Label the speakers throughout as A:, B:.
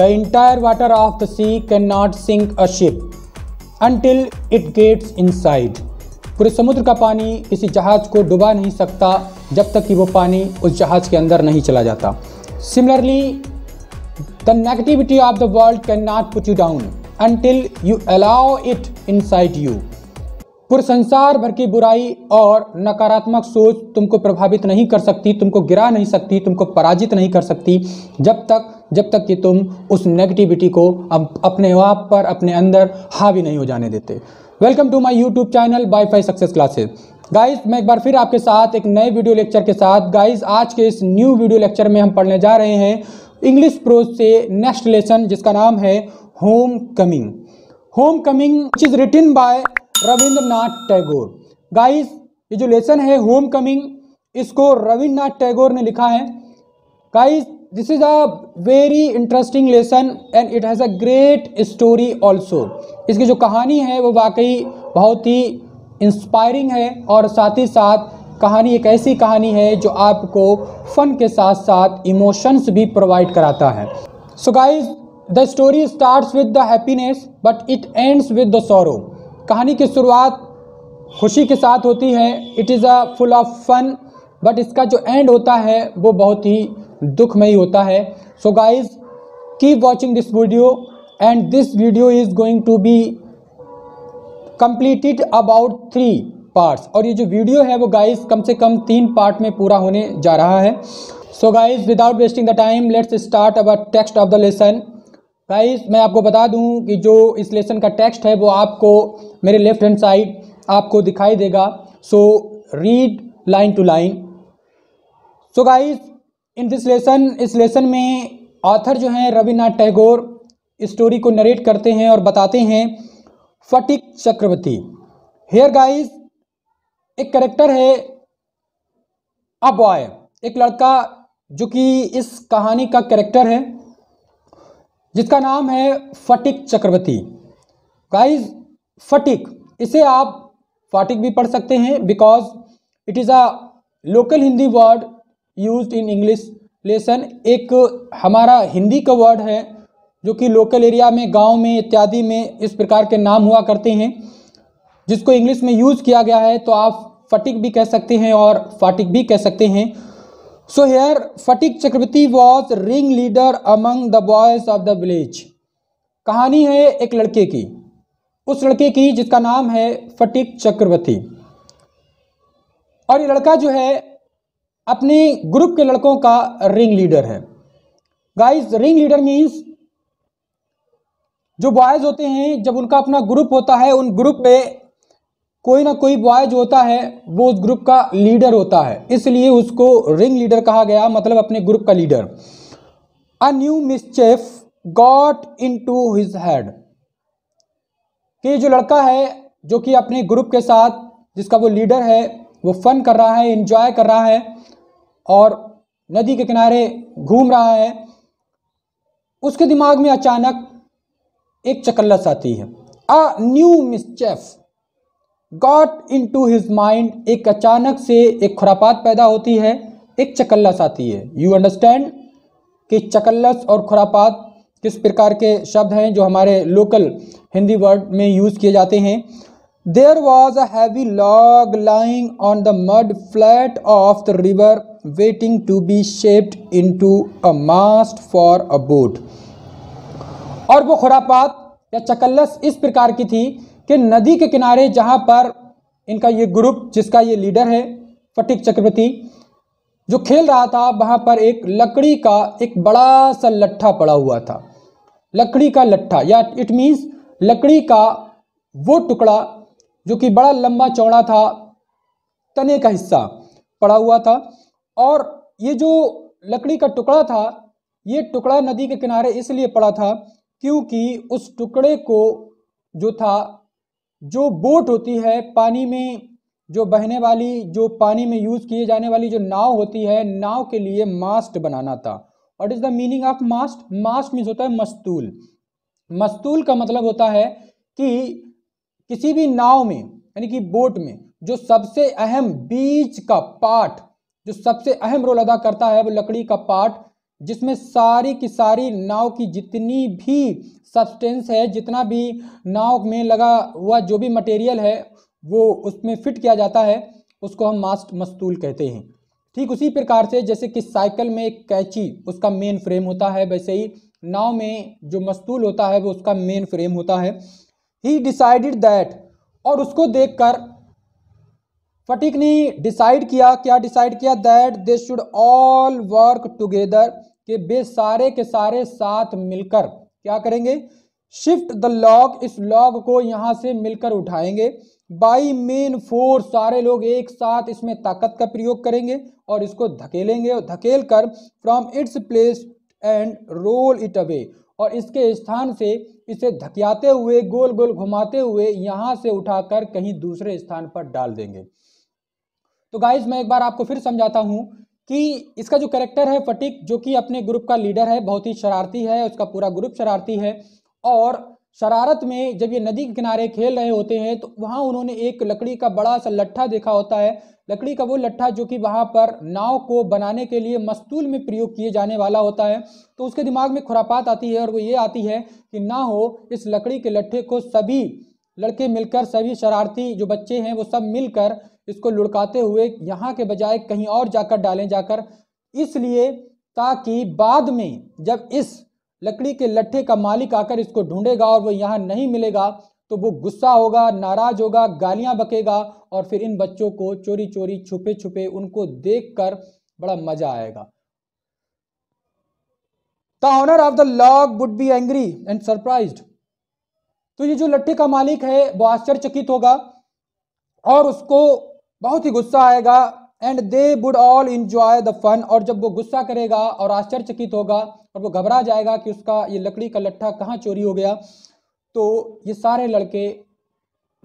A: The water of the sea can not sink a ship until it gets inside पूरे समुद्र का पानी किसी जहाज को डुबा नहीं सकता जब तक कि वो पानी उस जहाज के अंदर नहीं चला जाता similarly the negativity of the world can not put you down until you allow it inside you पूरे संसार भर की बुराई और नकारात्मक सोच तुमको प्रभावित नहीं कर सकती तुमको गिरा नहीं सकती तुमको पराजित नहीं कर सकती जब तक जब तक कि तुम उस नेगेटिविटी को अपने आप पर अपने अंदर हावी नहीं हो जाने देते welcome to my YouTube channel by fi success classes guys मैं एक बार फिर आपके साथ एक नए वीडियो लेक्चर के साथ गाइस आज के इस न्यू वीडियो लेक्चर में हम पढ़ने जा रहे हैं इंग्लिश प्रोज से नेक्स्ट लेसन जिसका नाम है home coming home coming which is written by Rabindranath Tagore guys ये जो लेसन है होम कमिंग इसको रविन्द्रनाथ टैगोर ने लिखा है guys this is a very interesting lesson and it has a great story also इसकी जो कहानी है वो वाकई बहुत ही इंस्पायरिंग है और साथ ही साथ कहानी एक ऐसी कहानी है जो आपको फन के साथ साथ इमोशंस भी प्रोवाइड कराता है so guys the story starts with the happiness but it ends with the sorrow कहानी की शुरुआत खुशी के साथ होती है it is a full of fun but इसका जो एंड होता है वो बहुत ही दुखमयी होता है so guys keep watching this video and this video is going to be completed about three parts और ये जो वीडियो है वो गाइज कम से कम तीन पार्ट में पूरा होने जा रहा है so guys without wasting the time let's start our text of the lesson guys मैं आपको बता दूं कि जो इस लेसन का टेक्स्ट है वो आपको मेरे लेफ्ट हैंड साइड आपको दिखाई देगा so read line to line so guys in this lesson इस लेसन में ऑथर जो हैं रविन्द्रनाथ टैगोर स्टोरी को नरेट करते हैं और बताते हैं फटिक चक्रवर्ती हेयर गाइस एक करेक्टर है अ बॉय एक लड़का जो कि इस कहानी का करेक्टर है जिसका नाम है फटिक चक्रवर्ती गाइस फटिक इसे आप फाटिक भी पढ़ सकते हैं because it is a local Hindi word use in English lesson एक हमारा हिंदी का वर्ड है जो कि लोकल एरिया में गांव में इत्यादि में इस प्रकार के नाम हुआ करते हैं जिसको इंग्लिश में यूज़ किया गया है तो आप फटिक भी कह सकते हैं और फाटिक भी कह सकते हैं so here Phatik Chakravarti was ring leader among the boys of the village कहानी है एक लड़के की उस लड़के की जिसका नाम है फटिक चक्रवर्ती और ये लड़का जो है अपने ग्रुप के लड़कों का रिंग लीडर है गाइस रिंग लीडर मीन्स जो बॉयज होते हैं जब उनका अपना ग्रुप होता है उन ग्रुप में कोई ना कोई बॉय जो होता है वो उस ग्रुप का लीडर होता है इसलिए उसको रिंग लीडर कहा गया मतलब अपने ग्रुप का leader a new mischief got into his head कि जो लड़का है जो कि अपने ग्रुप के साथ जिसका वो लीडर है वो फन कर रहा है इंजॉय कर रहा है और नदी के किनारे घूम रहा है उसके दिमाग में अचानक एक चकल्लस आती है a new mischief got into his mind एक अचानक से एक खुरापात पैदा होती है एक चकल्लस आती है यू अंडरस्टैंड कि चकल्लस और खुरापात किस प्रकार के शब्द हैं जो हमारे लोकल हिंदी वर्ड में यूज़ किए जाते हैं There was a heavy log lying on the mud flat of the river, waiting to be shaped into a mast for a boat और वो खुरापात या चकल्लस इस प्रकार की थी कि नदी के किनारे जहाँ पर इनका ये ग्रुप जिसका ये लीडर है फटिक चक्रवर्ती जो खेल रहा था वहाँ पर एक लकड़ी का एक बड़ा सा लट्ठा पड़ा हुआ था लकड़ी का लट्ठा या इट मीन्स लकड़ी का वो टुकड़ा जो कि बड़ा लंबा चौड़ा था तने का हिस्सा पड़ा हुआ था और ये जो लकड़ी का टुकड़ा था ये टुकड़ा नदी के किनारे इसलिए पड़ा था क्योंकि उस टुकड़े को जो था जो बोट होती है पानी में जो बहने वाली जो पानी में यूज़ किए जाने वाली जो नाव होती है नाव के लिए मास्ट बनाना था what is the meaning of mast mast means होता है मस्तूल मस्तूल का मतलब होता है कि किसी भी नाव में यानी कि बोट में जो सबसे अहम बीज का पार्ट जो सबसे अहम रोल अदा करता है वो लकड़ी का पार्ट जिसमें सारी की सारी नाव की जितनी भी सब्सटेंस है जितना भी नाव में लगा हुआ जो भी मटेरियल है वो उसमें फिट किया जाता है उसको हम मास्ट मस्तूल कहते हैं ठीक उसी प्रकार से जैसे कि साइकिल में एक कैची उसका मेन फ्रेम होता है वैसे ही नाव में जो मस्तूल होता है वो उसका मेन फ्रेम होता है ही डिसाइडेड दैट और उसको देखकर फटिक ने डिसाइड किया क्या डिसाइड किया that they should all work together के वे सारे के सारे साथ मिलकर क्या करेंगे शिफ्ट द लॉग इस लॉग को यहाँ से मिलकर उठाएंगे बाई मेन फोर्स सारे लोग एक साथ इसमें ताकत का प्रयोग करेंगे और इसको धकेलेंगे और धकेल कर from its place and roll it away और इसके स्थान से इसे धकियाते हुए गोल गोल घुमाते हुए यहां से उठाकर कहीं दूसरे स्थान पर डाल देंगे तो गाइज मैं एक बार आपको फिर समझाता हूँ कि इसका जो करेक्टर है फटिक जो कि अपने ग्रुप का लीडर है बहुत ही शरारती है उसका पूरा ग्रुप शरारती है और शरारत में जब ये नदी के किनारे खेल रहे होते हैं तो वहाँ उन्होंने एक लकड़ी का बड़ा सा लट्ठा देखा होता है लकड़ी का वो लट्ठा जो कि वहाँ पर नाव को बनाने के लिए मस्तूल में प्रयोग किए जाने वाला होता है तो उसके दिमाग में खुरापात आती है और वो ये आती है कि ना हो इस लकड़ी के लट्ठे को सभी लड़के मिलकर सभी शरारती जो बच्चे हैं वो सब मिलकर इसको लुड़काते हुए यहाँ के बजाय कहीं और जाकर डालें जाकर इसलिए ताकि बाद में जब इस लकड़ी के लट्ठे का मालिक आकर इसको ढूंढेगा और वो यहाँ नहीं मिलेगा तो वो गुस्सा होगा नाराज होगा गालियां बकेगा और फिर इन बच्चों को चोरी चोरी छुपे छुपे उनको देखकर बड़ा मजा आएगा the owner of the log would be angry and surprise तो ये जो लट्ठे का मालिक है वो आश्चर्यचकित होगा और उसको बहुत ही गुस्सा आएगा and they would all enjoy the fun और जब वो गुस्सा करेगा और आश्चर्यचकित होगा और वो घबरा जाएगा कि उसका ये लकड़ी का लट्ठा कहाँ चोरी हो गया तो ये सारे लड़के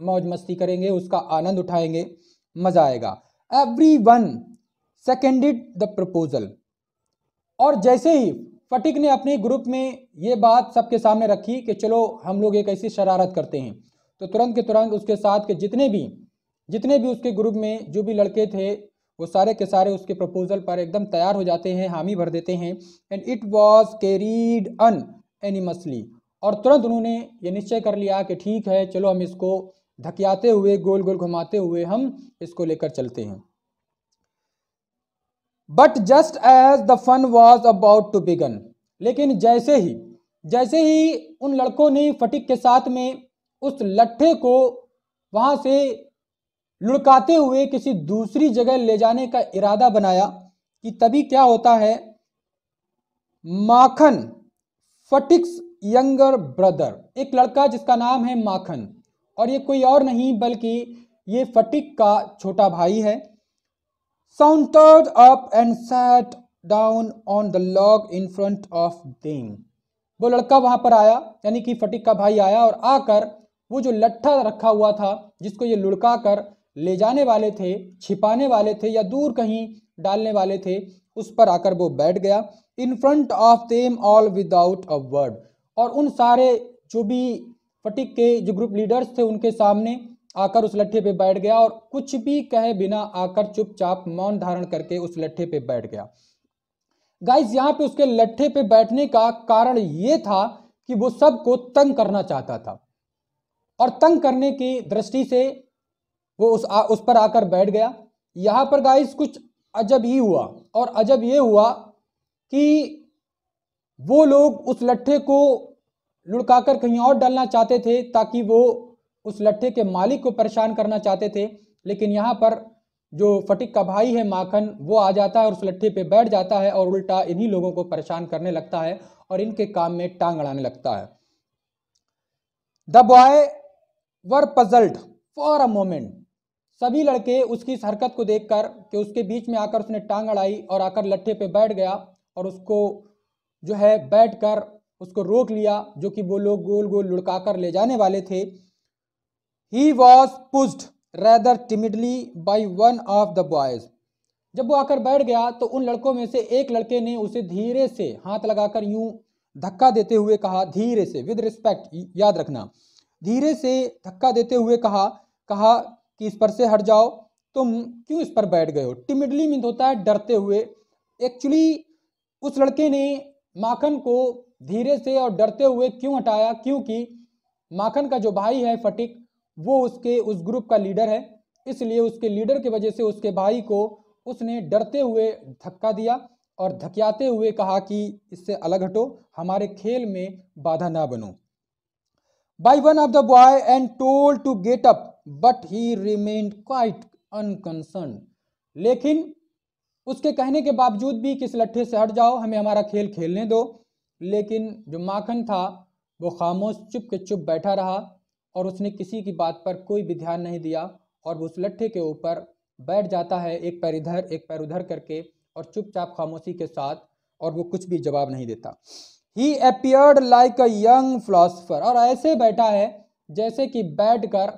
A: मौज मस्ती करेंगे उसका आनंद उठाएंगे मज़ा आएगा everyone seconded the proposal और जैसे ही फटिक ने अपने ग्रुप में ये बात सबके सामने रखी कि चलो हम लोग एक ऐसी शरारत करते हैं तो तुरंत के तुरंत उसके साथ के जितने भी जितने भी उसके ग्रुप में जो भी लड़के थे वो सारे के सारे उसके प्रपोजल पर एकदम तैयार हो जाते हैं हामी भर देते हैं and it was carried unanimously और तुरंत उन्होंने ये निश्चय कर लिया कि ठीक है चलो हम इसको धकियाते हुए गोल गोल घुमाते हुए हम इसको लेकर चलते हैं but just as the fun was about to begin लेकिन जैसे ही जैसे ही उन लड़कों ने फटिक के साथ में उस लट्ठे को वहाँ से लुढ़काते हुए किसी दूसरी जगह ले जाने का इरादा बनाया कि तभी क्या होता है माखन फटिक्स यंगर ब्रदर एक लड़का जिसका नाम है माखन और ये कोई और नहीं बल्कि ये फटिक का छोटा भाई है sauntered up and sat down on the log in front of them वो लड़का वहां पर आया यानी कि फटिक का भाई आया और आकर वो जो लट्ठा रखा हुआ था जिसको ये लुढ़का कर ले जाने वाले थे छिपाने वाले थे या दूर कहीं डालने वाले थे उस पर आकर वो बैठ गया in front of them all without a word और उन सारे जो भी फटिक के जो ग्रुप लीडर्स थे उनके सामने आकर उस लट्ठे पे बैठ गया और कुछ भी कहे बिना आकर चुपचाप मौन धारण करके उस लट्ठे पे बैठ गया गाइस यहाँ पे उसके लट्ठे पे बैठने का कारण ये था कि वो सबको तंग करना चाहता था और तंग करने की दृष्टि से वो उस आ, उस पर आकर बैठ गया यहाँ पर गाइस कुछ अजब ही हुआ और अजब ये हुआ कि वो लोग उस लट्ठे को लुढ़काकर कहीं और डालना चाहते थे ताकि वो उस लट्ठे के मालिक को परेशान करना चाहते थे लेकिन यहाँ पर जो फटिक का भाई है माखन वो आ जाता है और उस लट्ठे पे बैठ जाता है और उल्टा इन्हीं लोगों को परेशान करने लगता है और इनके काम में टांग अड़ाने लगता है the boy were puzzled for a moment सभी लड़के उसकी इस हरकत को कर कि उसके बीच में आकर उसने टांग अड़ाई और आकर लट्ठे पे बैठ गया और उसको जो है बैठ कर उसको रोक लिया जो कि वो लोग गोल गोल लुड़का कर ले जाने वाले थे he was pushed rather timidly by one of the boys जब वो आकर बैठ गया तो उन लड़कों में से एक लड़के ने उसे धीरे से हाथ लगाकर यूं धक्का देते हुए कहा धीरे से विद रिस्पेक्ट याद रखना धीरे से धक्का देते हुए कहा कहा कि इस पर से हट जाओ तुम क्यों इस पर बैठ गए हो टिमिडली मीन होता है डरते हुए एक्चुअली उस लड़के ने माखन को धीरे से और डरते हुए क्यों हटाया क्योंकि माखन का जो भाई है फटिक वो उसके उस ग्रुप का लीडर है इसलिए उसके लीडर की वजह से उसके भाई को उसने डरते हुए धक्का दिया और धकियाते हुए कहा कि इससे अलग हटो हमारे खेल में बाधा ना बनो by one of the boy and told to get up but he remained quite unconcerned लेकिन उसके कहने के बावजूद भी किस लट्ठे से हट जाओ हमें हमारा खेल खेलने दो लेकिन जो माखन था वो खामोश चुप के चुप बैठा रहा और उसने किसी की बात पर कोई भी ध्यान नहीं दिया और वो उस लट्ठे के ऊपर बैठ जाता है एक पैर इधर एक पैर उधर करके और चुपचाप खामोशी के साथ और वो कुछ भी जवाब नहीं देता he appeared like a young philosopher और ऐसे बैठा है जैसे कि बैठ कर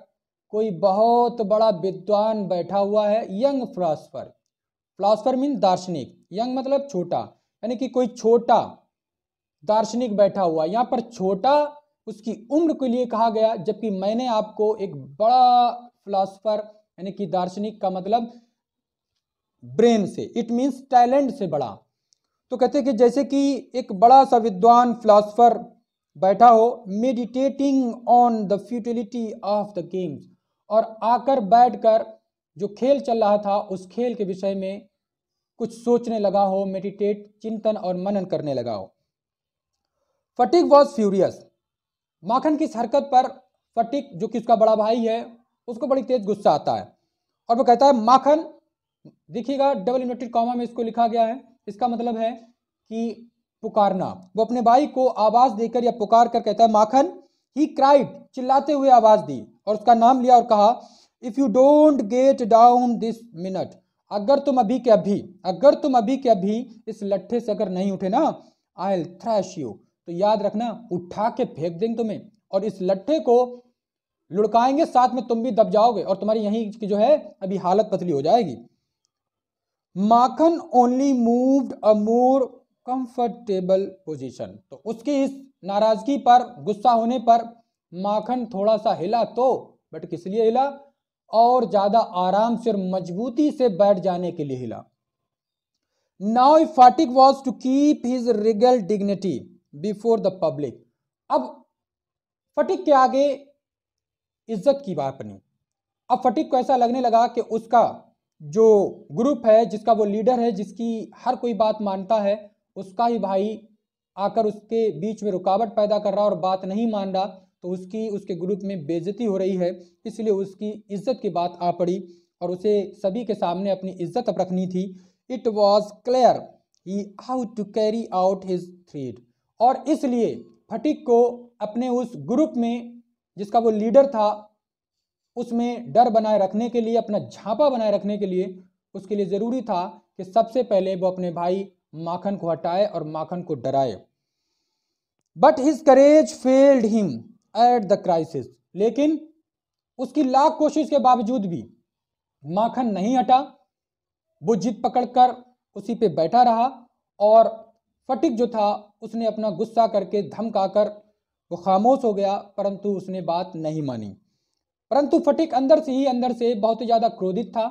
A: कोई बहुत बड़ा विद्वान बैठा हुआ है यंग फिलासफर फिलासफर मीन दार्शनिक यंग मतलब छोटा यानी कि कोई छोटा दार्शनिक बैठा हुआ यहाँ पर छोटा उसकी उम्र के लिए कहा गया जबकि मैंने आपको एक बड़ा फिलासफर यानी कि दार्शनिक का मतलब ब्रेन से इट मीन्स टैलेंट से बड़ा तो कहते हैं कि जैसे कि एक बड़ा सा विद्वान फिलासफर बैठा हो meditating on the futility of the games और आकर बैठकर जो खेल चल रहा था उस खेल के विषय में कुछ सोचने लगा हो मेडिटेट चिंतन और मनन करने लगा हो फटिक वॉज फ्यूरियस माखन की हरकत पर फटिक जो कि उसका बड़ा भाई है उसको बड़ी तेज गुस्सा आता है और वो कहता है माखन देखिएगा डबल इन्वर्टेड कॉमा में इसको लिखा गया है इसका मतलब है कि पुकारना वो अपने भाई को आवाज देकर या पुकार कर कहता है माखन ही क्राइड चिल्लाते हुए आवाज़ दी और उसका नाम लिया और कहा if you don't get down this minute अगर तुम अभी के अभी अगर तुम अभी के अभी इस लट्ठे से अगर नहीं उठे ना आई एल थ्रैश यू तो याद रखना उठा के फेंक देंगे तुम्हें और इस लट्ठे को लुड़काएंगे साथ में तुम भी दब जाओगे और तुम्हारी यहीं की जो है अभी हालत पतली हो जाएगी Makhan only moved a more comfortable position तो उसकी इस नाराजगी पर गुस्सा होने पर माखन थोड़ा सा हिला तो बट किस लिए हिला और ज्यादा आराम से और मजबूती से बैठ जाने के लिए हिला now Phatik was to keep his regal dignity before the public अब फटिक के आगे इज्जत की बात बनी अब फटिक को ऐसा लगने लगा कि उसका जो ग्रुप है जिसका वो लीडर है जिसकी हर कोई बात मानता है उसका ही भाई आकर उसके बीच में रुकावट पैदा कर रहा और बात नहीं मान रहा तो उसकी उसके ग्रुप में बेजती हो रही है इसलिए उसकी इज्जत की बात आ पड़ी और उसे सभी के सामने अपनी इज्जत अब रखनी थी it was clear he how to carry out his threat और इसलिए फटिक को अपने उस ग्रुप में जिसका वो लीडर था उसमें डर बनाए रखने के लिए अपना झापा बनाए रखने के लिए उसके लिए ज़रूरी था कि सबसे पहले वो अपने भाई माखन को हटाए और माखन को डराए but his courage failed him at the crisis लेकिन उसकी लाख कोशिश के बावजूद भी माखन नहीं हटा वो जिद पकड़कर उसी पे बैठा रहा और फटिक जो था उसने अपना गुस्सा करके धमकाकर वो खामोश हो गया परंतु उसने बात नहीं मानी परंतु फटिक अंदर से ही अंदर से बहुत ही ज़्यादा क्रोधित था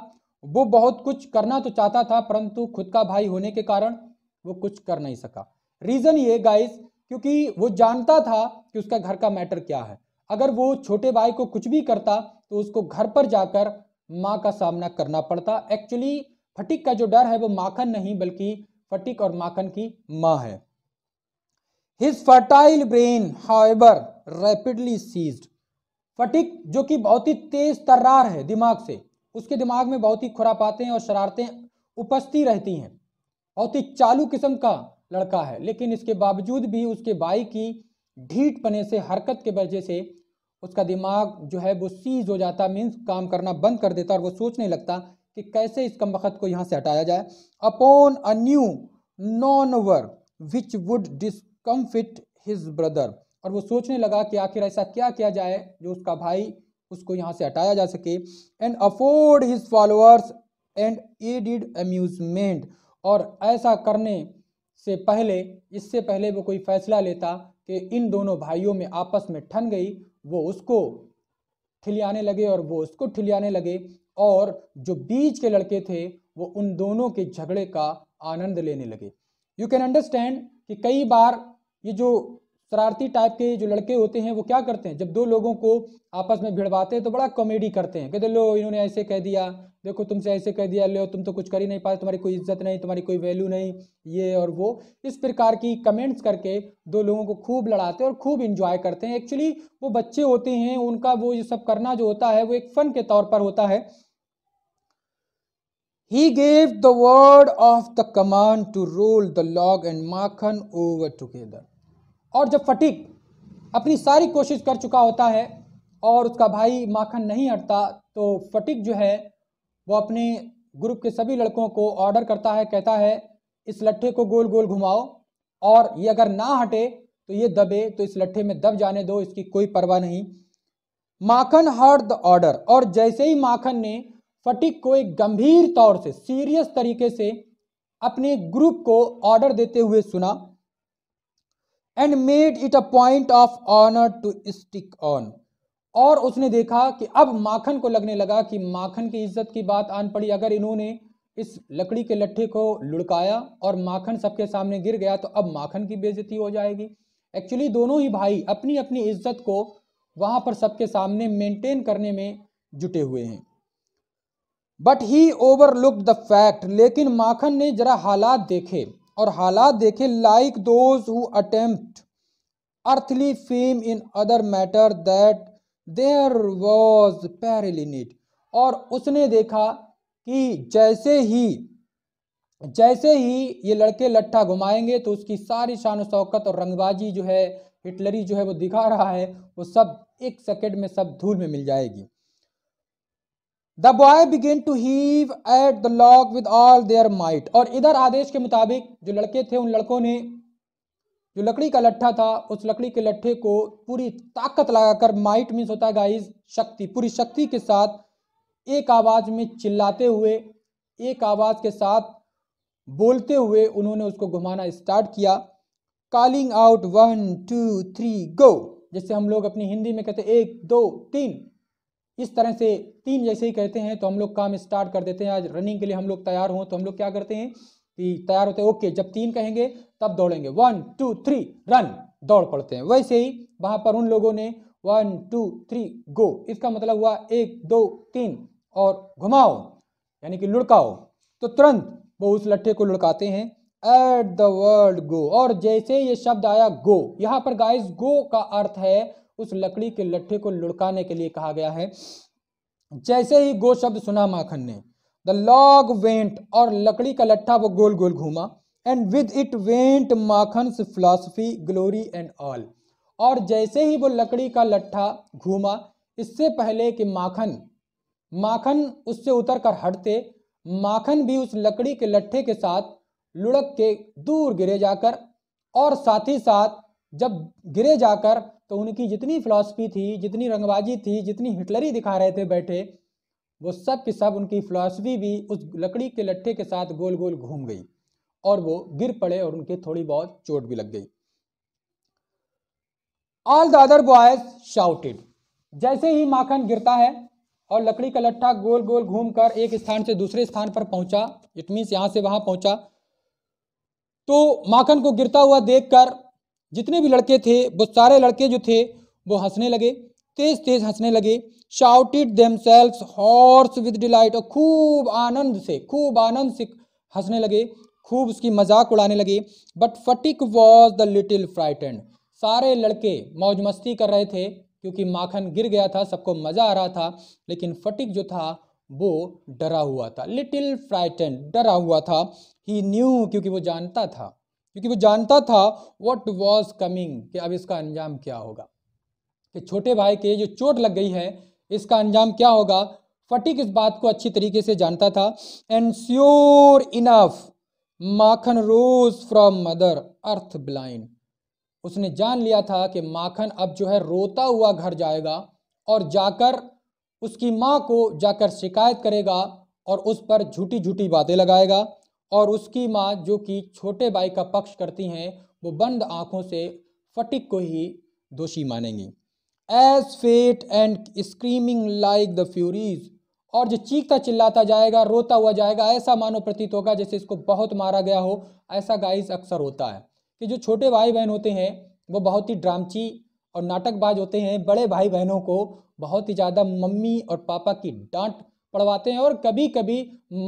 A: वो बहुत कुछ करना तो चाहता था परंतु खुद का भाई होने के कारण वो कुछ कर नहीं सका रीज़न ये गाइस क्योंकि वो जानता था कि उसका घर का मैटर क्या है अगर वो छोटे भाई को कुछ भी करता तो उसको घर पर जाकर माँ का सामना करना पड़ता एक्चुअली फटिक का जो डर है वो माखन नहीं बल्कि फटिक और माखन की माँ है his fertile brain however rapidly seized Phatik जो कि बहुत ही तेज तर्रार है दिमाग से उसके दिमाग में बहुत ही खुरापातें और शरारतें उपस्थित रहती हैं बहुत ही चालू किस्म का लड़का है लेकिन इसके बावजूद भी उसके भाई की ढीठ पने से हरकत के वजह से उसका दिमाग जो है वो सीज हो जाता मीन्स काम करना बंद कर देता और वो सोचने लगता कि कैसे इस वक़्त को यहाँ से हटाया जाए upon a new manoeuvre which would discomfit his brother और वो सोचने लगा कि आखिर ऐसा क्या किया जाए जो उसका भाई उसको यहाँ से हटाया जा सके and afford his followers and added amusement और ऐसा करने से पहले इससे पहले वो कोई फैसला लेता कि इन दोनों भाइयों में आपस में ठन गई वो उसको ठिलियाने लगे और वो उसको ठिलियाने लगे और जो बीच के लड़के थे वो उन दोनों के झगड़े का आनंद लेने लगे यू कैन अंडरस्टैंड कि कई बार ये जो शरारती टाइप के जो लड़के होते हैं वो क्या करते हैं जब दो लोगों को आपस में भिड़वाते हैं तो बड़ा कॉमेडी करते हैं कहते लो इन्होंने ऐसे कह दिया देखो तुमसे ऐसे कह दिया ले तुम तो कुछ कर ही नहीं पाए तुम्हारी कोई इज्जत नहीं तुम्हारी कोई वैल्यू नहीं ये और वो इस प्रकार की कमेंट्स करके दो लोगों को खूब लड़ाते हैं और खूब इन्जॉय करते हैं एक्चुअली वो बच्चे होते हैं उनका वो ये सब करना जो होता है वो एक फन के तौर पर होता है He gave the word of the command to roll the log and Makhan over together. और जब फटीक अपनी सारी कोशिश कर चुका होता है और उसका भाई माखन नहीं हटता तो फटीक जो है वो अपने ग्रुप के सभी लड़कों को ऑर्डर करता है कहता है इस लट्ठे को गोल गोल घुमाओ और ये अगर ना हटे तो ये दबे तो इस लट्ठे में दब जाने दो इसकी कोई परवाह नहीं माखन हर्ड द ऑर्डर और जैसे ही माखन ने फटिक को एक गंभीर तौर से सीरियस तरीके से अपने ग्रुप को ऑर्डर देते हुए सुना and made it a point of honour to stick on और उसने देखा कि अब माखन को लगने लगा कि माखन की इज्जत की बात आन पड़ी अगर इन्होंने इस लकड़ी के लट्ठे को लुढ़काया और माखन सबके सामने गिर गया तो अब माखन की बेजती हो जाएगी एक्चुअली दोनों ही भाई अपनी अपनी इज्जत को वहां पर सबके सामने मेंटेन करने में जुटे हुए हैं but he overlook the fact लेकिन माखन ने जरा हालात देखे और हालात देखे like those who attempt earthly fame in other matter that there was peril in it और उसने देखा कि जैसे ही जैसे ही ये लड़के लट्ठा घुमाएंगे तो उसकी सारी शान शौकत और रंगबाजी जो है हिटलरी जो है वो दिखा रहा है वो सब एक सेकेंड में सब धूल में मिल जाएगी the boy began to heave at the log with all their might और इधर आदेश के मुताबिक जो लड़के थे उन लड़कों ने जो लकड़ी का लट्ठा था उस लकड़ी के लट्ठे को पूरी ताकत लगाकर माइट मीन्स होता है गाइज शक्ति पूरी शक्ति के साथ एक आवाज़ में चिल्लाते हुए एक आवाज़ के साथ बोलते हुए उन्होंने उसको घुमाना स्टार्ट किया calling out one two three go जैसे हम लोग अपनी हिंदी में कहते हैं एक दो तीन इस तरह से तीन जैसे ही कहते हैं तो हम लोग काम स्टार्ट कर देते हैं आज रनिंग के लिए हम लोग तैयार हों तो हम लोग क्या करते हैं तैयार होते हैं ओके जब तीन कहेंगे तब दौड़ेंगे वन टू थ्री रन दौड़ पड़ते हैं वैसे ही वहां पर उन लोगों ने वन टू थ्री गो इसका मतलब हुआ एक दो तीन और घुमाओ यानी कि लुड़काओ तो तुरंत वो उस लट्ठे को लुड़काते हैं एट द वर्ड गो और जैसे ये शब्द आया गो यहाँ पर गाइस गो का अर्थ है उस लकड़ी के लट्ठे को लुड़काने के लिए कहा गया है जैसे ही गो शब्द सुना माखन ने द लॉग वेंट और लकड़ी का लट्ठा वो गोल गोल घूमा and with it went Makhan philosophy glory and all और जैसे ही वो लकड़ी का लट्ठा घूमा इससे पहले कि माखन माखन उससे उतर कर हटते माखन भी उस लकड़ी के लट्ठे के साथ लुढ़क के दूर गिरे जाकर और साथ ही साथ जब गिरे जाकर तो उनकी जितनी फिलॉसफी थी जितनी रंगबाजी थी जितनी हिटलरी दिखा रहे थे बैठे वो सब के सब उनकी फ़िलासफ़ी भी उस लकड़ी के लट्ठे के साथ गोल गोल घूम गई और वो गिर पड़े और उनके थोड़ी बहुत चोट भी लग गई all the other boys shouted जैसे ही माखन गिरता है और लकड़ी का लट्ठा गोल गोल घूमकर एक स्थान से दूसरे स्थान पर पहुंचा इट मीन्स यहां से वहां पहुंचा तो माखन को गिरता हुआ देखकर जितने भी लड़के थे वो सारे लड़के जो थे वो हंसने लगे तेज तेज हंसने लगे shouted themselves hoarse with delight और खूब आनंद से खूब आनंद से हंसने लगे खूब उसकी मजाक उड़ाने लगे but Phatik was the little frightened सारे लड़के मौज मस्ती कर रहे थे क्योंकि माखन गिर गया था सबको मज़ा आ रहा था लेकिन फटिक जो था वो डरा हुआ था लिटिल फ्राइटेंड डरा हुआ था ही न्यू क्योंकि वो जानता था क्योंकि वो जानता था वट वॉज कमिंग कि अब इसका अंजाम क्या होगा कि छोटे भाई के जो चोट लग गई है इसका अंजाम क्या होगा फटिक इस बात को अच्छी तरीके से जानता था and sure enough Makhan rose from mother earth blind उसने जान लिया था कि माखन अब जो है रोता हुआ घर जाएगा और जाकर उसकी माँ को जाकर शिकायत करेगा और उस पर झूठी झूठी बातें लगाएगा और उसकी माँ जो कि छोटे भाई का पक्ष करती हैं वो बंद आँखों से फटिक को ही दोषी मानेंगी as fate and screaming like the furies और जो चीखता चिल्लाता जाएगा रोता हुआ जाएगा ऐसा मानो प्रतीत होगा जैसे इसको बहुत मारा गया हो ऐसा गाइस अक्सर होता है कि जो छोटे भाई बहन होते हैं वो बहुत ही ड्रामची और नाटकबाज होते हैं बड़े भाई बहनों को बहुत ही ज़्यादा मम्मी और पापा की डांट पड़वाते हैं और कभी कभी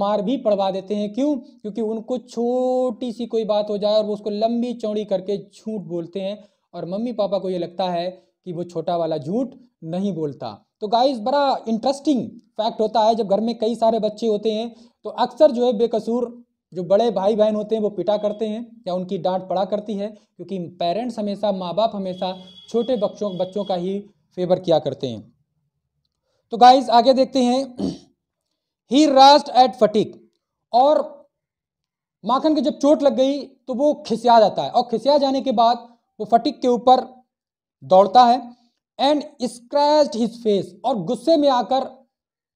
A: मार भी पड़वा देते हैं क्यों क्योंकि उनको छोटी सी कोई बात हो जाए और वो उसको लंबी चौड़ी करके झूठ बोलते हैं और मम्मी पापा को ये लगता है कि वो छोटा वाला झूठ नहीं बोलता तो गाइस बड़ा इंटरेस्टिंग फैक्ट होता है जब घर में कई सारे बच्चे होते हैं तो अक्सर जो है बेकसूर जो बड़े भाई बहन होते हैं वो पिटा करते हैं या उनकी डांट पड़ा करती है क्योंकि पेरेंट्स हमेशा माँ बाप हमेशा छोटे बच्चों बच्चों का ही फेवर किया करते हैं तो गाइज आगे देखते हैं ही रास्ट एट फटिक और माखन के जब चोट लग गई तो वो खिसिया जाता है और खिसिया जाने के बाद वो फटिक के ऊपर दौड़ता है एंड स्क्रैच हिज फेस और गुस्से में आकर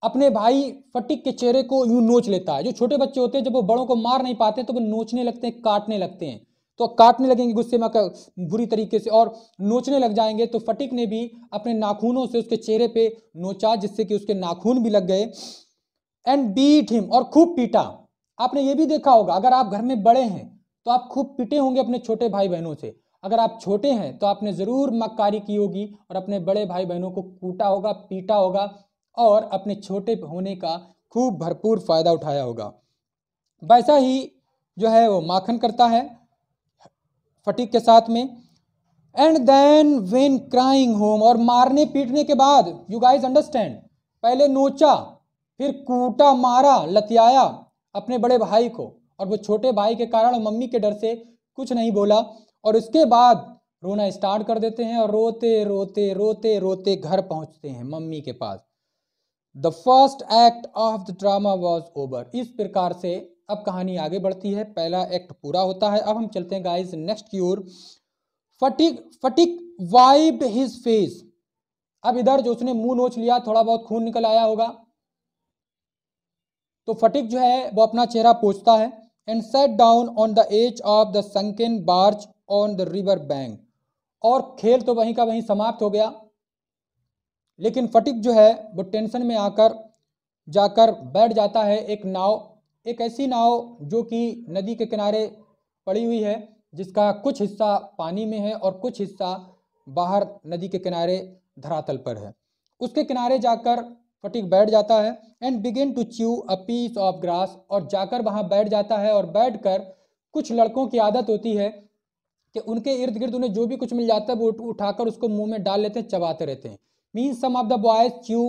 A: अपने भाई फटिक के चेहरे को यूं नोच लेता है जो छोटे बच्चे होते हैं जब वो बड़ों को मार नहीं पाते तो वो नोचने लगते हैं काटने लगते हैं तो काटने लगेंगे गुस्से में आकर बुरी तरीके से और नोचने लग जाएंगे तो फटिक ने भी अपने नाखूनों से उसके चेहरे पे नोचा जिससे कि उसके नाखून भी लग गए एंड बीट हिम और खूब पीटा आपने ये भी देखा होगा अगर आप घर में बड़े हैं तो आप खूब पीटे होंगे अपने छोटे भाई बहनों से अगर आप छोटे हैं तो आपने ज़रूर मक्कारी की होगी और अपने बड़े भाई बहनों को कूटा होगा पीटा होगा और अपने छोटे होने का खूब भरपूर फ़ायदा उठाया होगा वैसा ही जो है वो माखन करता है फटीक के साथ में and then went crying home और मारने पीटने के बाद यू गाइज अंडरस्टैंड पहले नोचा फिर कूटा मारा लतियाया अपने बड़े भाई को और वो छोटे भाई के कारण मम्मी के डर से कुछ नहीं बोला और उसके बाद रोना स्टार्ट कर देते हैं और रोते रोते रोते रोते घर पहुंचते हैं मम्मी के पास the first act of the drama was over इस प्रकार से अब कहानी आगे बढ़ती है पहला एक्ट पूरा होता है अब हम चलते हैं गाइस नेक्स्ट की ओर Phatik Phatik wiped his face अब इधर जो उसने मुंह नोच लिया थोड़ा बहुत खून निकल आया होगा तो फटिक जो है वो अपना चेहरा पोछता है and sat down on the edge of the sunken barge on the river bank और खेल तो वहीं का वहीं समाप्त हो गया लेकिन फटिक जो है वो टेंशन में आकर जाकर बैठ जाता है एक नाव एक ऐसी नाव जो कि नदी के किनारे पड़ी हुई है जिसका कुछ हिस्सा पानी में है और कुछ हिस्सा बाहर नदी के किनारे धरातल पर है उसके किनारे जाकर फटिक बैठ जाता है and begin to chew a piece of grass और जाकर वहाँ बैठ जाता है और बैठ कर कुछ लड़कों की आदत होती है कि उनके इर्द गिर्द उन्हें जो भी कुछ मिल जाता है वो उठाकर उसको मुंह में डाल लेते हैं चबाते रहते हैं mean some of the boys chew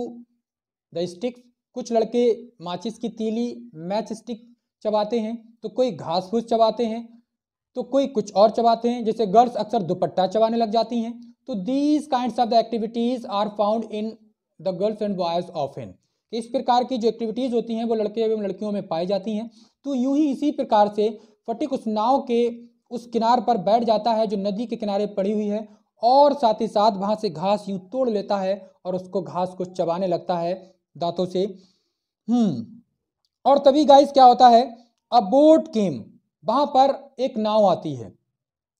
A: the sticks कुछ लड़के माचिस की तीली मैच स्टिक चबाते हैं तो कोई घास फूस चबाते हैं तो कोई कुछ और चबाते हैं जैसे गर्ल्स अक्सर दुपट्टा चबाने लग जाती हैं तो these kind of the activities are found in the girls and boys of an इस प्रकार की जो एक्टिविटीज़ होती हैं वो लड़के एवं लड़कियों में पाई जाती हैं तो यूं ही इसी प्रकार से फटिक उस नाव के उस किनार पर बैठ जाता है जो नदी के किनारे पड़ी हुई है और साथ ही साथ वहाँ से घास यूँ तोड़ लेता है और उसको घास को चबाने लगता है दांतों से हम्म, और तभी गाइस क्या होता है अ बोट केम वहाँ पर एक नाव आती है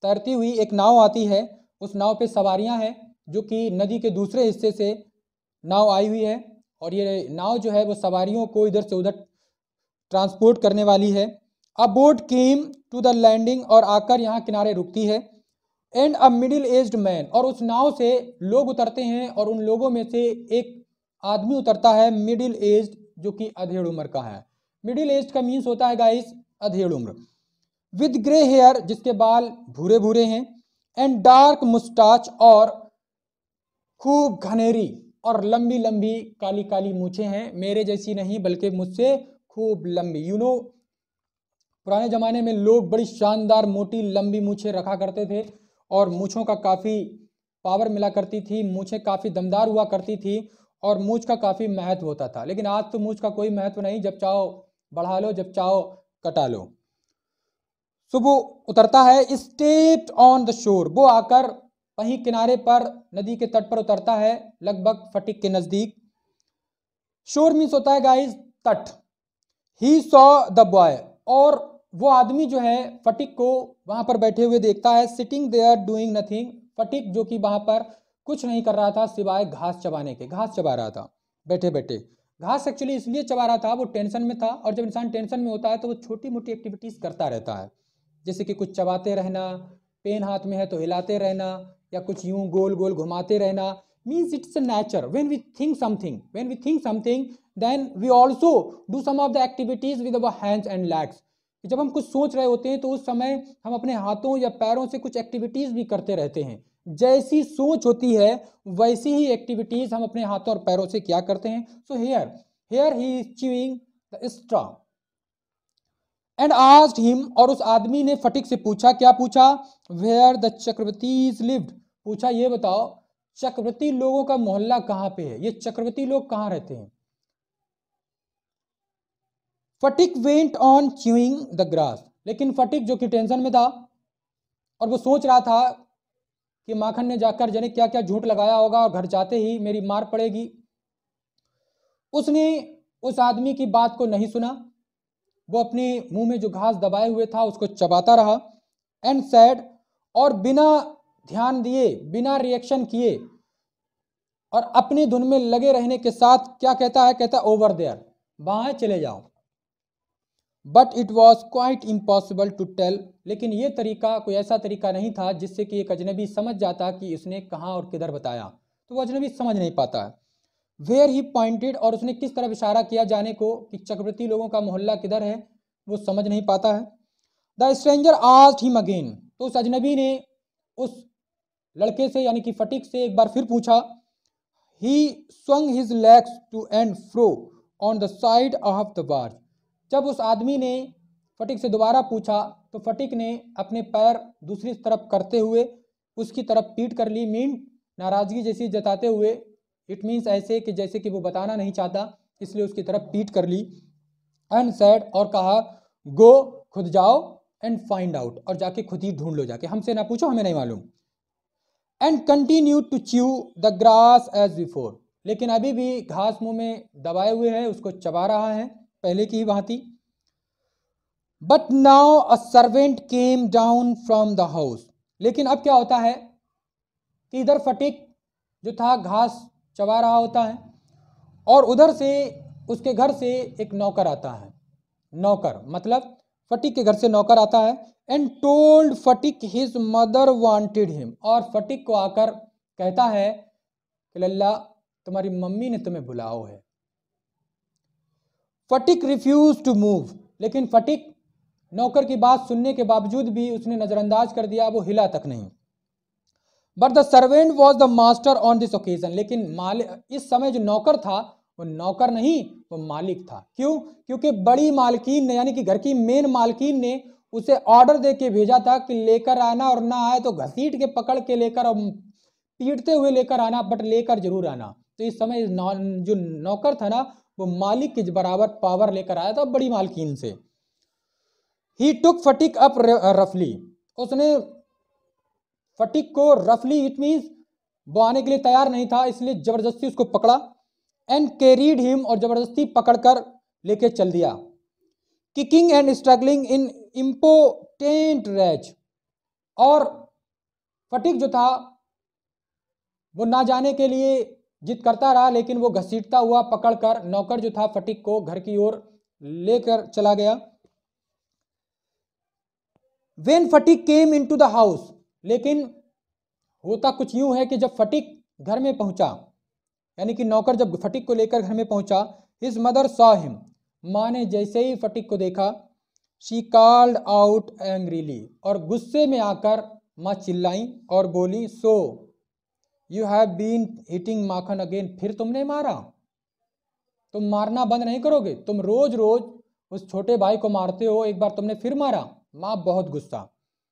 A: तैरती हुई एक नाव आती है उस नाव पे सवारियाँ हैं जो कि नदी के दूसरे हिस्से से नाव आई हुई है और ये नाव जो है वो सवारियों को इधर से उधर ट्रांसपोर्ट करने वाली है a boat came to the landing और आकर यहाँ किनारे रुकती है and a middle aged man और उस नाव से लोग उतरते हैं और उन लोगों में से एक आदमी उतरता है मिडिल एज जो कि अधेड़ उम्र का है मिडिल एज का मीन्स होता है गाइस अधेड़ उम्र विद ग्रे हेयर जिसके बाल भूरे भूरे हैं एंड डार्क मुस्टाच और खूब घनेरी और लंबी लंबी काली काली मूछे हैं मेरे जैसी नहीं बल्कि मुझसे खूब लंबी यू you नो know, पुराने ज़माने में लोग बड़ी शानदार मोटी लंबी मूछे रखा करते थे और मूछों का काफ़ी पावर मिला करती थी मूछें काफ़ी दमदार हुआ करती थी और मूछ का काफ़ी महत्व होता था लेकिन आज तो मूछ का कोई महत्व नहीं जब चाहो बढ़ा लो जब चाहो कटा लो सुबह उतरता है स्टेट ऑन द शोर वो आकर वहीं किनारे पर नदी के तट पर उतरता है लगभग फटिक के नज़दीक शोर मीन्स होता है गाइस तट ही सॉ द बॉय और वो आदमी जो है फटिक को वहाँ पर बैठे हुए देखता है sitting there doing nothing Phatik जो कि वहां पर कुछ नहीं कर रहा था सिवाय घास चबाने के घास चबा रहा था बैठे बैठे घास एक्चुअली इसलिए चबा रहा था वो टेंशन में था और जब इंसान टेंशन में होता है तो वो छोटी मोटी एक्टिविटीज़ करता रहता है जैसे कि कुछ चबाते रहना पेन हाथ में है तो हिलाते रहना या कुछ यूं गोल गोल घुमाते रहना means it's a nature when we think something when we think something then we also do some of the activities with our hands and legs कि जब हम कुछ सोच रहे होते हैं तो उस समय हम अपने हाथों या पैरों से कुछ एक्टिविटीज़ भी करते रहते हैं जैसी सोच होती है वैसी ही एक्टिविटीज़ हम अपने हाथों और पैरों से क्या करते हैं so here here he is chewing the straw and asked him और उस आदमी ने फटिक से पूछा क्या पूछा where the Chakravarti is lived पूछा ये बताओ चक्रवर्ती लोगों का मोहल्ला कहाँ पे है ये चक्रवर्ती लोग कहाँ रहते हैं Phatik went on chewing the grass लेकिन फटिक जो कि टेंशन में था और वो सोच रहा था कि माखन ने जाकर जने क्या क्या झूठ लगाया होगा और घर जाते ही मेरी मार पड़ेगी उसने उस आदमी की बात को नहीं सुना वो अपने मुंह में जो घास दबाए हुए था उसको चबाता रहा एंड सैड और बिना ध्यान दिए बिना रिएक्शन किए और अपनी धुन में लगे रहने के साथ क्या कहता है कहता ओवर देयर वहाँ चले जाओ but it was quite impossible to tell लेकिन ये तरीका कोई ऐसा तरीका नहीं था जिससे कि एक अजनबी समझ जाता कि इसने कहाँ और किधर बताया तो वो अजनबी समझ नहीं पाता है वेयर ही पॉइंटेड और उसने किस तरफ इशारा किया जाने को कि चक्रवर्ती लोगों का मोहल्ला किधर है वो समझ नहीं पाता है the stranger asked him again तो उस अजनबी ने उस लड़के से यानी कि फटिक से एक बार फिर पूछा he swung his legs to and fro on the side of the barge जब उस आदमी ने फटिक से दोबारा पूछा तो फटिक ने अपने पैर दूसरी तरफ करते हुए उसकी तरफ पीट कर ली मीन नाराज़गी जैसी जताते हुए इट मीन्स ऐसे कि जैसे कि वो बताना नहीं चाहता इसलिए उसकी तरफ पीट कर ली एंड सैड और कहा गो खुद जाओ एंड फाइंड आउट और जाके खुद ही ढूंढ लो जाके हमसे ना पूछो हमें नहीं मालूम and continue to chew the grass as before लेकिन अभी भी घास मुंह में दबाए हुए है उसको चबा रहा है पहले की भांति but now a servant came down from the house लेकिन अब क्या होता है कि इधर फटिक जो था घास चबा रहा होता है और उधर से उसके घर से एक नौकर आता है नौकर मतलब फटिक के घर से नौकर आता है and told Phatik his mother wanted him और फटिक को आकर कहता है कि लल्ला तुम्हारी मम्मी ने तुम्हें बुलाओ है फटिक रिफ्यूज टू मूव लेकिन फटिक नौकर की बात सुनने के बावजूद भी उसने नज़रअंदाज कर दिया वो हिला तक नहीं but the servant was the master on this occasion लेकिन मालिक इस समय जो नौकर था वो नौकर नहीं वो मालिक था क्यों क्योंकि बड़ी मालकिन ने यानी कि घर की मेन मालकिन ने उसे ऑर्डर दे के भेजा था कि लेकर आना और ना आए तो घसीट के पकड़ के लेकर और पीटते हुए लेकर आना बट लेकर जरूर आना तो इस समय नौ, जो नौकर था ना वो मालिक के बराबर पावर लेकर आया था बड़ी मालकिन से ही टुक फटिक अप रफली उसने फटिक को रफली इट मीन वो आने के लिए तैयार नहीं था इसलिए जबरदस्ती उसको पकड़ा एंड कैरीड हिम और जबरदस्ती पकड़कर लेके चल दिया kicking and struggling in important rage और फटिक जो था वो ना जाने के लिए जिद करता रहा लेकिन वो घसीटता हुआ पकड़कर नौकर जो था फटिक को घर की ओर लेकर चला गया when Phatik came into the house लेकिन होता कुछ यूं है कि जब फटिक घर में पहुंचा यानी कि नौकर जब फटिक को लेकर घर में पहुंचा हिज मदर सॉ हिम माँ ने जैसे ही फटिक को देखा शी कॉल्ड आउट एंग्रीली और गुस्से में आकर माँ चिल्लाई और बोली so so, you have been eating Makhan again फिर तुमने मारा तुम मारना बंद नहीं करोगे तुम रोज रोज उस छोटे भाई को मारते हो एक बार तुमने फिर मारा माँ बहुत गुस्सा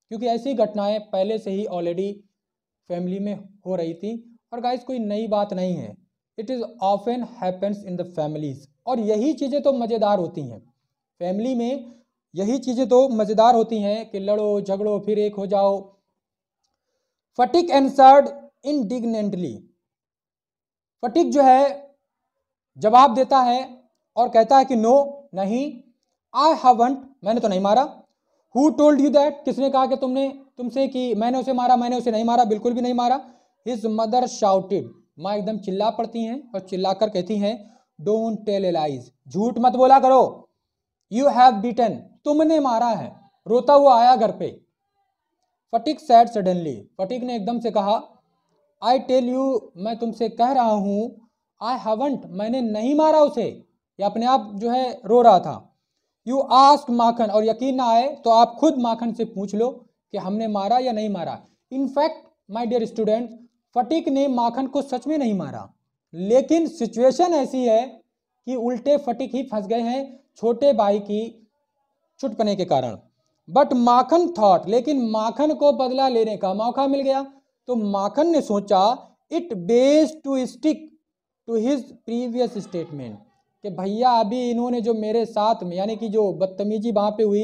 A: क्योंकि ऐसी घटनाएं पहले से ही ऑलरेडी फैमिली में हो रही थी और गाइस कोई नई बात नहीं है it is often happens in the families और यही चीज़ें तो मज़ेदार होती हैं फैमिली में यही चीज़ें तो मज़ेदार होती हैं कि लड़ो झगड़ो फिर एक हो जाओ फटिक एंसर्ड इनडिग्नेंटली फटिक जो है जवाब देता है और कहता है कि नो नहीं आई हैवंट मैंने तो नहीं मारा हु टोल्ड यू दैट किसने कहा कि तुमने तुमसे कि मैंने उसे मारा मैंने उसे नहीं मारा बिल्कुल भी नहीं मारा हिज मदर शाउटेड माँ एकदम चिल्ला पड़ती हैं और चिल्लाकर कहती हैं डोंट टेल ए लाइज झूठ मत बोला करो यू हैव बीटन तुमने मारा है रोता हुआ आया घर पे फटिक सैड सडनली फटिक ने एकदम से कहा आई टेल यू मैं तुमसे कह रहा हूँ आई हवंट मैंने नहीं मारा उसे या अपने आप जो है रो रहा था यू आस्क माखन और यकीन ना आए तो आप खुद माखन से पूछ लो कि हमने मारा या नहीं मारा in fact my dear student Phatik ने माखन को सच में नहीं मारा लेकिन सिचुएशन ऐसी है कि उल्टे फटिक ही फंस गए हैं छोटे भाई की छुटपने के कारण बट माखन थॉट लेकिन माखन को बदला लेने का मौका मिल गया तो माखन ने सोचा it best to stick to his previous statement कि भैया अभी इन्होंने जो मेरे साथ में यानी कि जो बदतमीजी वहाँ पे हुई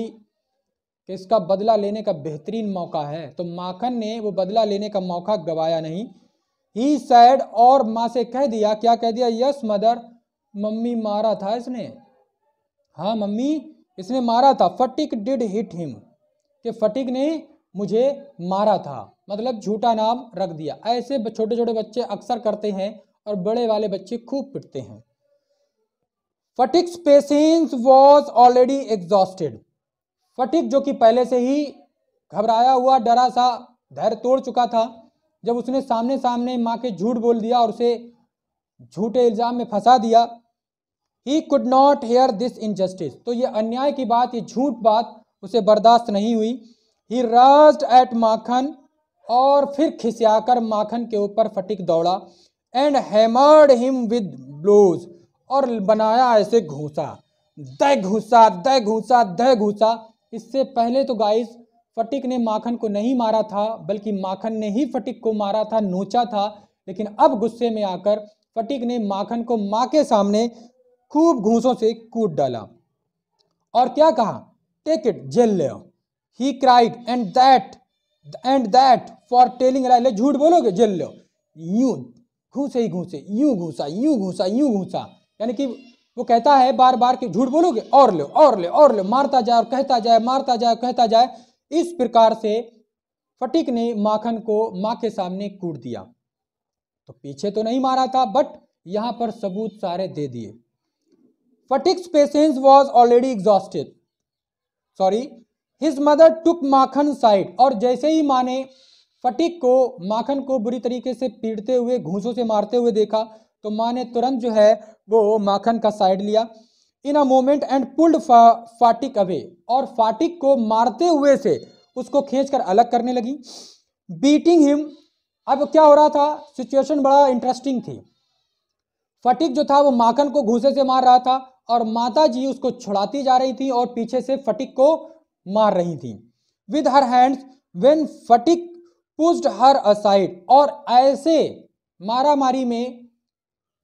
A: कि इसका बदला लेने का बेहतरीन मौका है तो माखन ने वो बदला लेने का मौका गवाया नहीं ही सैड और माँ से कह दिया क्या कह दिया यस मदर मम्मी मारा था इसने हाँ मम्मी इसने मारा था फटिक डिड हिट हिम कि फटिक ने मुझे मारा था मतलब झूठा नाम रख दिया ऐसे छोटे छोटे बच्चे अक्सर करते हैं और बड़े वाले बच्चे खूब पिटते हैं Phatik patience was already exhausted Phatik जो कि पहले से ही घबराया हुआ डरा सा धैर्य तोड़ चुका था जब उसने सामने सामने माँ के झूठ बोल दिया और उसे झूठे इल्ज़ाम में फंसा दिया he could not hear this injustice तो ये अन्याय की बात ये झूठ बात उसे बर्दाश्त नहीं हुई ही रस्ट एट माखन और फिर खिसियाकर माखन के ऊपर फटिक दौड़ा and hammered him with blows और बनाया ऐसे घूसा द घूसा द घूसा द घूसा इससे पहले तो गाइस फटिक ने माखन को नहीं मारा था बल्कि माखन ने ही फटिक को मारा था नोचा था लेकिन अब गुस्से में आकर फटिक ने माखन को माँ के सामने खूब घूसों से कूट डाला और क्या कहा टेक इट जेल ले he cried and that and that for telling lies झूठ बोलोगे जेल लो यू घूसे ही घूसे यू घूसा यू घूसा यू घूसा यानी कि वो कहता है बार बार कि झूठ बोलोगे और लो और लो और लो मारता जाए और कहता जाए मारता जाए कहता जाए इस प्रकार से फटिक ने माखन को माँ के सामने कूट दिया तो पीछे तो नहीं मारा था बट यहाँ पर सबूत सारे दे दिए Phatik's patience was already exhausted sorry his mother took Makhan side और जैसे ही माँ ने फटिक को माखन को बुरी तरीके से पीटते हुए घूसों से मारते हुए देखा तो माँ ने तुरंत जो है वो माखन का साइड लिया in a moment and pulled Phatik away और फाटिक को मारते हुए से उसको खींच कर अलग करने लगी बीटिंग हिम अब क्या हो रहा था सिचुएशन बड़ा इंटरेस्टिंग थी फटिक जो था वो माखन को घूसे से मार रहा था और माता जी उसको छुड़ाती जा रही थी और पीछे से फटिक को मार रही थी with her hands when Phatik pushed her aside और ऐसे मारा मारी में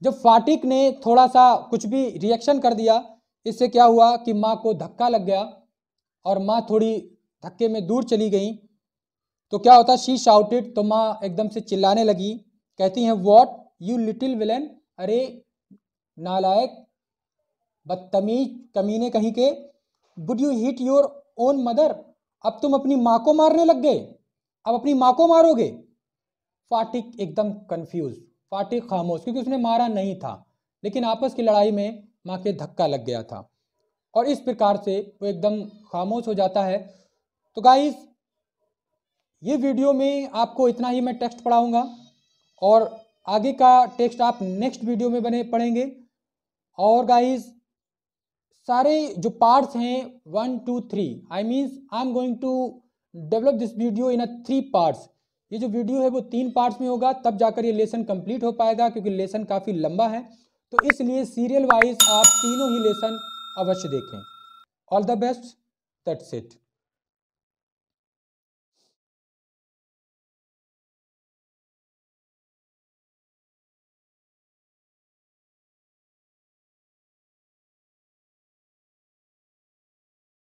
A: जब फाटिक ने थोड़ा सा कुछ भी रिएक्शन कर दिया इससे क्या हुआ कि माँ को धक्का लग गया और माँ थोड़ी धक्के में दूर चली गई तो क्या होता शी शाउटेड तो माँ एकदम से चिल्लाने लगी कहती हैं वॉट यू लिटिल विलन अरे नालायक बदतमीज कमीने कहीं के would you hit your own mother अब तुम अपनी माँ को मारने लग गए अब अपनी माँ को मारोगे फाटिक एकदम कंफ्यूज फाटिक खामोश क्योंकि उसने मारा नहीं था लेकिन आपस की लड़ाई में माँ के धक्का लग गया था और इस प्रकार से वो एकदम खामोश हो जाता है तो गाइस ये वीडियो में आपको इतना ही मैं टेक्स्ट पढ़ाऊँगा और आगे का टेक्स्ट आप नेक्स्ट वीडियो में बने पढ़ेंगे और गाइस सारे जो पार्ट्स हैं one two three I means I am going to develop this video in a three parts ये जो वीडियो है वो तीन पार्ट्स में होगा तब जाकर ये लेसन कंप्लीट हो पाएगा क्योंकि लेसन काफ़ी लंबा है तो इसलिए सीरियल वाइज आप तीनों ही लेसन अवश्य देखें all the best that it